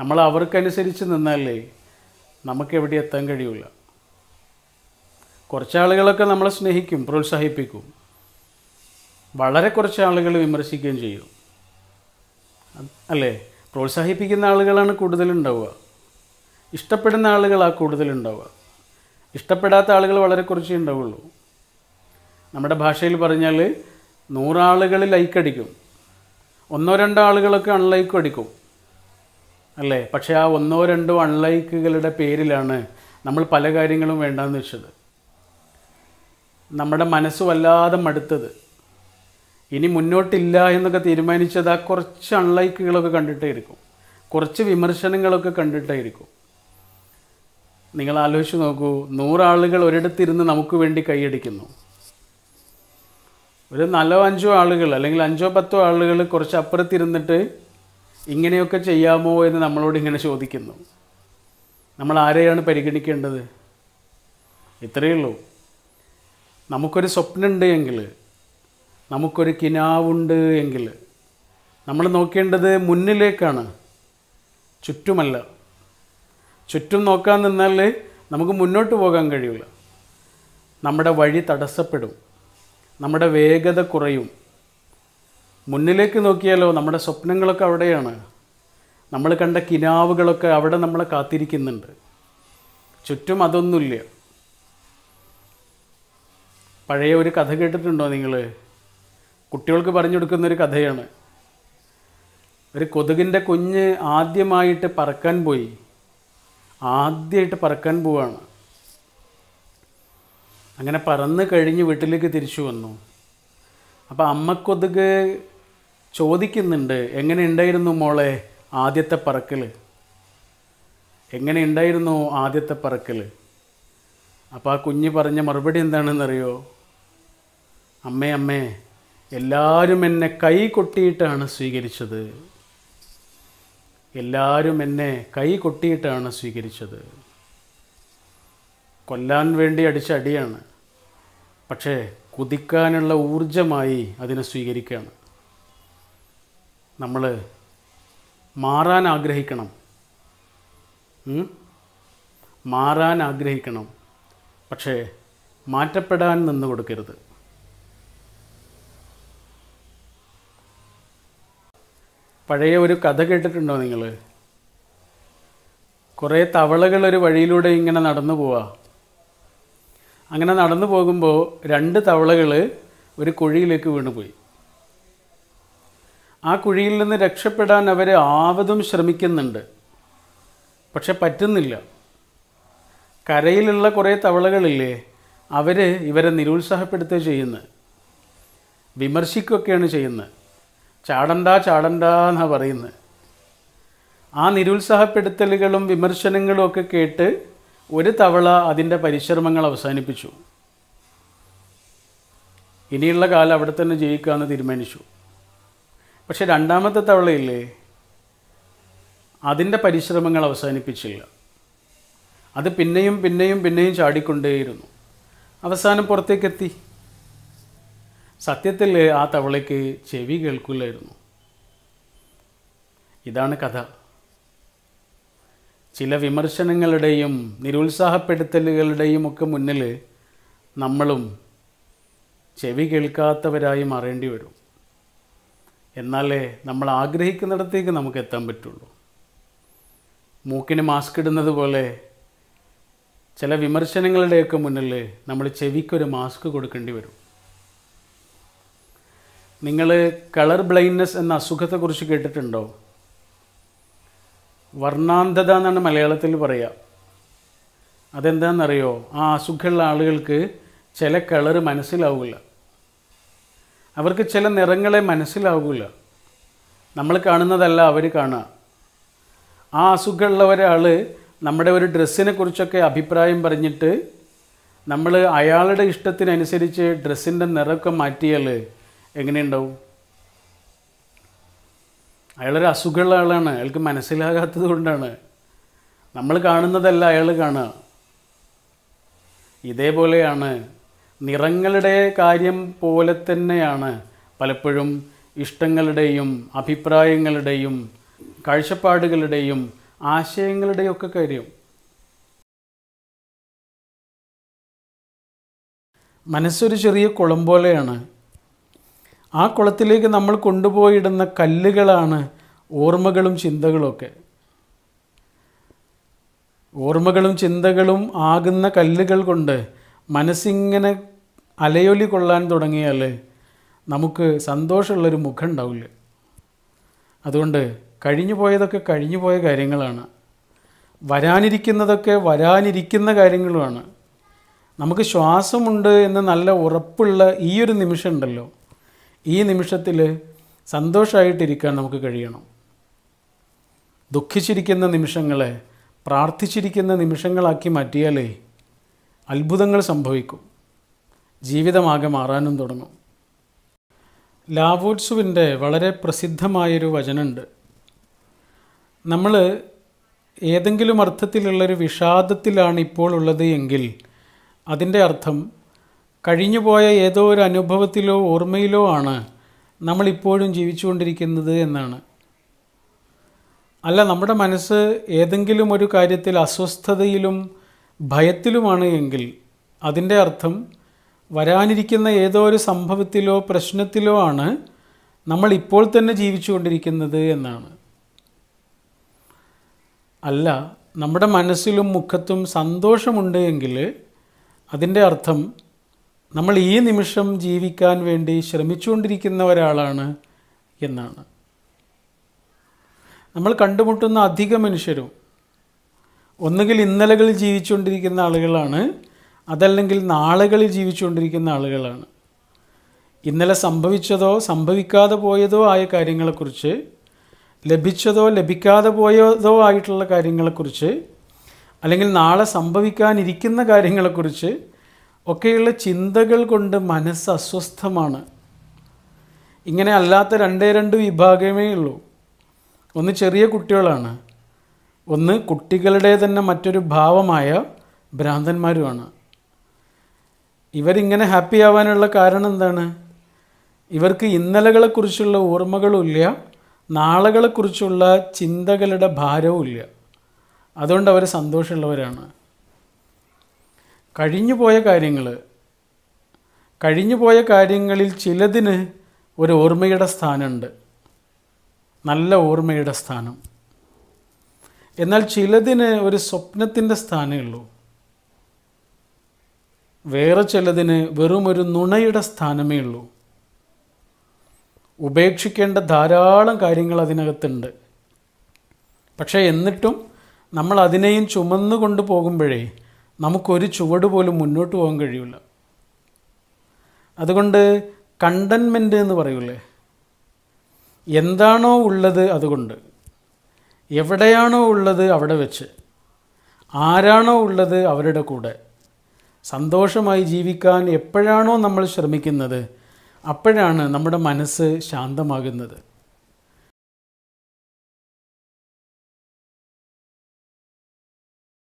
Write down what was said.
നമ്മൾ അവർക്കനുസരിച്ച് നിന്നാലേ നമുക്ക് എവിടെ എത്താൻ കഴിയൂല കുറച്ച് ആളുകളൊക്കെ നമ്മളെ സ്നേഹിക്കും പ്രോത്സാഹിപ്പിക്കും വളരെ കുറച്ച് ആളുകൾ വിമർശിക്കുകയും ചെയ്യും അല്ലേ പ്രോത്സാഹിപ്പിക്കുന്ന ആളുകളാണ് കൂടുതലുണ്ടാവുക ഇഷ്ടപ്പെടുന്ന ആളുകളാണ് കൂടുതലുണ്ടാവുക ഇഷ്ടപ്പെടാത്ത ആളുകൾ വളരെ കുറച്ചേ ഉണ്ടാവുള്ളൂ നമ്മുടെ ഭാഷയിൽ പറഞ്ഞാൽ നൂറാളുകൾ ലൈക്ക് അടിക്കും ഒന്നോ രണ്ടോ ആളുകളൊക്കെ അൺലൈക്കും അടിക്കും അല്ലേ പക്ഷേ ആ ഒന്നോ രണ്ടോ അൺലൈക്കുകളുടെ പേരിലാണ് നമ്മൾ പല കാര്യങ്ങളും വേണ്ടാന്ന് വെച്ചത് നമ്മുടെ മനസ്സ് വല്ലാതെ മടുത്തത് ഇനി മുന്നോട്ടില്ല എന്നൊക്കെ തീരുമാനിച്ചത് ആ കുറച്ച് അൺലൈക്കുകളൊക്കെ കണ്ടിട്ടേ ഇരിക്കും കുറച്ച് വിമർശനങ്ങളൊക്കെ കണ്ടിട്ടേ ഇരിക്കും നിങ്ങൾ ആലോചിച്ച് നോക്കൂ നൂറാളുകൾ ഒരിടത്തിരുന്ന് നമുക്ക് വേണ്ടി കൈയടിക്കുന്നു ഒരു നാലോ അഞ്ചോ ആളുകൾ അല്ലെങ്കിൽ അഞ്ചോ പത്തോ ആളുകൾ കുറച്ച് അപ്പുറത്തിരുന്നിട്ട് ഇങ്ങനെയൊക്കെ ചെയ്യാമോ എന്ന് നമ്മളോട് ഇങ്ങനെ ചോദിക്കുന്നു നമ്മൾ ആരെയാണ് പരിഗണിക്കേണ്ടത് ഇത്രയേ ഉള്ളൂ നമുക്കൊരു സ്വപ്നമുണ്ട് എങ്കിൽ നമുക്കൊരു കിനാവുണ്ട് എങ്കിൽ നമ്മൾ നോക്കേണ്ടത് മുന്നിലേക്കാണ് ചുറ്റുമല്ല ചുറ്റും നോക്കാൻ നിന്നാൽ നമുക്ക് മുന്നോട്ട് പോകാൻ കഴിയില്ല നമ്മുടെ വഴി തടസ്സപ്പെടും നമ്മുടെ വേഗത കുറയും മുന്നിലേക്ക് നോക്കിയാലോ നമ്മുടെ സ്വപ്നങ്ങളൊക്കെ അവിടെയാണ് നമ്മൾ കണ്ട കിനാവുകളൊക്കെ അവിടെ നമ്മൾ കാത്തിരിക്കുന്നുണ്ട് ചുറ്റും അതൊന്നുമില്ല പഴയ ഒരു കഥ കേട്ടിട്ടുണ്ടോ നിങ്ങൾ കുട്ടികൾക്ക് പറഞ്ഞു കൊടുക്കുന്ന ഒരു കഥയാണ് ഒരു കൊതുകിൻ്റെ കുഞ്ഞ് ആദ്യമായിട്ട് പറക്കാൻ പോയി ആദ്യമായിട്ട് പറക്കാൻ പോവാണ് അങ്ങനെ പറന്ന് കഴിഞ്ഞ് വീട്ടിലേക്ക് തിരിച്ചു വന്നു അപ്പോൾ അമ്മക്കൊതുക് ചോദിക്കുന്നുണ്ട് എങ്ങനെ ഉണ്ടായിരുന്നു മോളെ ആദ്യത്തെ പറക്കൽ എങ്ങനെ ഉണ്ടായിരുന്നു ആദ്യത്തെ പറക്കൽ അപ്പോൾ ആ കുഞ്ഞ് പറഞ്ഞ മറുപടി എന്താണെന്നറിയോ അമ്മേ അമ്മേ എല്ലാവരും എന്നെ കൈ കൊട്ടിയിട്ടാണ് സ്വീകരിച്ചത് എല്ലാവരും എന്നെ കൈ കൊട്ടിയിട്ടാണ് സ്വീകരിച്ചത് കൊല്ലാൻ വേണ്ടി അടിച്ച അടിയാണ് പക്ഷേ കുതിക്കാനുള്ള ഊർജമായി അതിനെ സ്വീകരിക്കുകയാണ് നമ്മൾ മാറാൻ ആഗ്രഹിക്കണം മാറാൻ ആഗ്രഹിക്കണം പക്ഷേ മാറ്റപ്പെടാൻ നിന്ന് കൊടുക്കരുത് പഴയ ഒരു കഥ കേട്ടിട്ടുണ്ടോ നിങ്ങൾ കുറേ തവളകൾ ഒരു വഴിയിലൂടെ ഇങ്ങനെ നടന്നു പോവാ അങ്ങനെ നടന്നു പോകുമ്പോൾ രണ്ട് തവളകൾ ഒരു കുഴിയിലേക്ക് വീണുപോയി ആ കുഴിയിൽ നിന്ന് രക്ഷപ്പെടാൻ അവർ ആവതും ശ്രമിക്കുന്നുണ്ട് പക്ഷെ പറ്റുന്നില്ല കരയിലുള്ള കുറേ തവളകളില്ലേ അവർ ഇവരെ നിരുത്സാഹപ്പെടുത്തുക ചെയ്യുന്നത് വിമർശിക്കുകയൊക്കെയാണ് ചെയ്യുന്നത് ചാടണ്ട ചാടണ്ട എന്നാണ് പറയുന്നത് ആ നിരുത്സാഹപ്പെടുത്തലുകളും വിമർശനങ്ങളും ഒക്കെ കേട്ട് ഒരു തവള അതിൻ്റെ പരിശ്രമങ്ങൾ അവസാനിപ്പിച്ചു ഇനിയുള്ള കാലം അവിടെ തന്നെ എന്ന് തീരുമാനിച്ചു പക്ഷെ രണ്ടാമത്തെ തവളയില്ലേ അതിൻ്റെ പരിശ്രമങ്ങൾ അവസാനിപ്പിച്ചില്ല അത് പിന്നെയും പിന്നെയും പിന്നെയും ചാടിക്കൊണ്ടേയിരുന്നു അവസാനം പുറത്തേക്കെത്തി സത്യത്തിൽ ആ തവളയ്ക്ക് ചെവി കേൾക്കില്ലായിരുന്നു ഇതാണ് കഥ ചില വിമർശനങ്ങളുടെയും നിരുത്സാഹപ്പെടുത്തലുകളുടെയും ഒക്കെ മുന്നിൽ നമ്മളും ചെവി കേൾക്കാത്തവരായി മാറേണ്ടി വരും എന്നാലേ നമ്മൾ ആഗ്രഹിക്കുന്നിടത്തേക്ക് നമുക്ക് എത്താൻ പറ്റുള്ളൂ മൂക്കിന് മാസ്ക് ഇടുന്നത് പോലെ ചില വിമർശനങ്ങളുടെയൊക്കെ മുന്നിൽ നമ്മൾ ചെവിക്കൊരു മാസ്ക് കൊടുക്കേണ്ടി വരും നിങ്ങൾ കളർ ബ്ലൈൻഡ്നെസ് എന്ന അസുഖത്തെക്കുറിച്ച് കേട്ടിട്ടുണ്ടോ വർണ്ണാന്ധത എന്നാണ് മലയാളത്തിൽ പറയുക അതെന്താണെന്നറിയോ ആ അസുഖമുള്ള ആളുകൾക്ക് ചില കളർ മനസ്സിലാവില്ല അവർക്ക് ചില നിറങ്ങളെ മനസ്സിലാവില്ല നമ്മൾ കാണുന്നതല്ല അവർ കാണുക ആ അസുഖമുള്ള ഒരാൾ നമ്മുടെ ഒരു ഡ്രസ്സിനെ കുറിച്ചൊക്കെ അഭിപ്രായം പറഞ്ഞിട്ട് നമ്മൾ അയാളുടെ ഇഷ്ടത്തിനനുസരിച്ച് ഡ്രസ്സിൻ്റെ നിറമൊക്കെ മാറ്റിയാൽ എങ്ങനെയുണ്ടാവും അയാളൊരു അസുഖമുള്ള ആളാണ് അയാൾക്ക് മനസ്സിലാകാത്തത് കൊണ്ടാണ് നമ്മൾ കാണുന്നതല്ല അയാൾ കാണുക ഇതേപോലെയാണ് നിറങ്ങളുടെ കാര്യം പോലെ തന്നെയാണ് പലപ്പോഴും ഇഷ്ടങ്ങളുടെയും അഭിപ്രായങ്ങളുടെയും കാഴ്ചപ്പാടുകളുടെയും ആശയങ്ങളുടെയൊക്കെ കാര്യം മനസ്സൊരു ചെറിയ കുളം പോലെയാണ് ആ കുളത്തിലേക്ക് നമ്മൾ കൊണ്ടുപോയിടുന്ന കല്ലുകളാണ് ഓർമ്മകളും ചിന്തകളൊക്കെ ഓർമ്മകളും ചിന്തകളും ആകുന്ന കല്ലുകൾ കൊണ്ട് മനസ്സിങ്ങനെ അലയൊലി കൊള്ളാൻ തുടങ്ങിയാൽ നമുക്ക് സന്തോഷമുള്ളൊരു മുഖം ഉണ്ടാവില്ല അതുകൊണ്ട് കഴിഞ്ഞു പോയതൊക്കെ കഴിഞ്ഞു പോയ കാര്യങ്ങളാണ് വരാനിരിക്കുന്നതൊക്കെ വരാനിരിക്കുന്ന കാര്യങ്ങളുമാണ് നമുക്ക് ശ്വാസമുണ്ട് എന്ന് നല്ല ഉറപ്പുള്ള ഈ ഒരു നിമിഷം ഉണ്ടല്ലോ ഈ നിമിഷത്തിൽ സന്തോഷമായിട്ടിരിക്കാൻ നമുക്ക് കഴിയണം ദുഃഖിച്ചിരിക്കുന്ന നിമിഷങ്ങളെ പ്രാർത്ഥിച്ചിരിക്കുന്ന നിമിഷങ്ങളാക്കി മാറ്റിയാലേ അത്ഭുതങ്ങൾ സംഭവിക്കും ജീവിതമാകെ മാറാനും തുടങ്ങും ലാവോത്സുവിൻ്റെ വളരെ പ്രസിദ്ധമായൊരു വചനമുണ്ട് നമ്മൾ ഏതെങ്കിലും അർത്ഥത്തിലുള്ളൊരു വിഷാദത്തിലാണ് ഇപ്പോൾ ഉള്ളത് എങ്കിൽ അതിൻ്റെ അർത്ഥം കഴിഞ്ഞുപോയ ഏതോ ഒരു അനുഭവത്തിലോ ഓർമ്മയിലോ ആണ് നമ്മളിപ്പോഴും ജീവിച്ചുകൊണ്ടിരിക്കുന്നത് എന്നാണ് അല്ല നമ്മുടെ മനസ്സ് ഏതെങ്കിലും ഒരു കാര്യത്തിൽ അസ്വസ്ഥതയിലും ഭയത്തിലുമാണ് എങ്കിൽ അതിൻ്റെ അർത്ഥം വരാനിരിക്കുന്ന ഏതോ ഒരു സംഭവത്തിലോ പ്രശ്നത്തിലോ ആണ് നമ്മൾ ഇപ്പോൾ തന്നെ ജീവിച്ചുകൊണ്ടിരിക്കുന്നത് എന്നാണ് അല്ല നമ്മുടെ മനസ്സിലും മുഖത്തും സന്തോഷമുണ്ട് എങ്കിൽ അതിൻ്റെ അർത്ഥം നമ്മൾ ഈ നിമിഷം ജീവിക്കാൻ വേണ്ടി ശ്രമിച്ചുകൊണ്ടിരിക്കുന്ന ഒരാളാണ് എന്നാണ് നമ്മൾ കണ്ടുമുട്ടുന്ന അധിക മനുഷ്യരും ഒന്നുകിൽ ഇന്നലകളിൽ ജീവിച്ചുകൊണ്ടിരിക്കുന്ന ആളുകളാണ് അതല്ലെങ്കിൽ നാളുകളിൽ ജീവിച്ചുകൊണ്ടിരിക്കുന്ന ആളുകളാണ് ഇന്നലെ സംഭവിച്ചതോ സംഭവിക്കാതെ പോയതോ ആയ കാര്യങ്ങളെക്കുറിച്ച് ലഭിച്ചതോ ലഭിക്കാതെ പോയതോ ആയിട്ടുള്ള കാര്യങ്ങളെക്കുറിച്ച് അല്ലെങ്കിൽ നാളെ സംഭവിക്കാനിരിക്കുന്ന കാര്യങ്ങളെക്കുറിച്ച് ഒക്കെയുള്ള ചിന്തകൾ കൊണ്ട് മനസ്സ് അസ്വസ്ഥമാണ് ഇങ്ങനെ അല്ലാത്ത രണ്ടേ രണ്ട് വിഭാഗമേ ഉള്ളൂ ഒന്ന് ചെറിയ കുട്ടികളാണ് ഒന്ന് കുട്ടികളുടെ തന്നെ മറ്റൊരു ഭാവമായ ഭ്രാന്തന്മാരുമാണ് ഇവരിങ്ങനെ ഹാപ്പി ആവാനുള്ള കാരണം എന്താണ് ഇവർക്ക് ഇന്നലകളെക്കുറിച്ചുള്ള ഓർമ്മകളുമില്ല നാളുകളെക്കുറിച്ചുള്ള ചിന്തകളുടെ ഭാരവും ഇല്ല അതുകൊണ്ട് അവർ സന്തോഷമുള്ളവരാണ് കഴിഞ്ഞു പോയ കാര്യങ്ങൾ കഴിഞ്ഞു പോയ കാര്യങ്ങളിൽ ചിലതിന് ഒരു ഓർമ്മയുടെ സ്ഥാനമുണ്ട് നല്ല ഓർമ്മയുടെ സ്ഥാനം എന്നാൽ ചിലതിന് ഒരു സ്വപ്നത്തിൻ്റെ ഉള്ളൂ വേറെ ചിലതിന് വെറും ഒരു നുണയുടെ സ്ഥാനമേ ഉള്ളൂ ഉപേക്ഷിക്കേണ്ട ധാരാളം കാര്യങ്ങൾ അതിനകത്തുണ്ട് പക്ഷേ എന്നിട്ടും നമ്മൾ അതിനെയും ചുമന്നുകൊണ്ട് പോകുമ്പോഴേ നമുക്കൊരു ചുവട് പോലും മുന്നോട്ട് പോകാൻ കഴിയില്ല അതുകൊണ്ട് കണ്ടൻമെൻറ്റ് എന്ന് പറയൂലേ എന്താണോ ഉള്ളത് അതുകൊണ്ട് എവിടെയാണോ ഉള്ളത് അവിടെ വെച്ച് ആരാണോ ഉള്ളത് അവരുടെ കൂടെ സന്തോഷമായി ജീവിക്കാൻ എപ്പോഴാണോ നമ്മൾ ശ്രമിക്കുന്നത് അപ്പോഴാണ് നമ്മുടെ മനസ്സ് ശാന്തമാകുന്നത്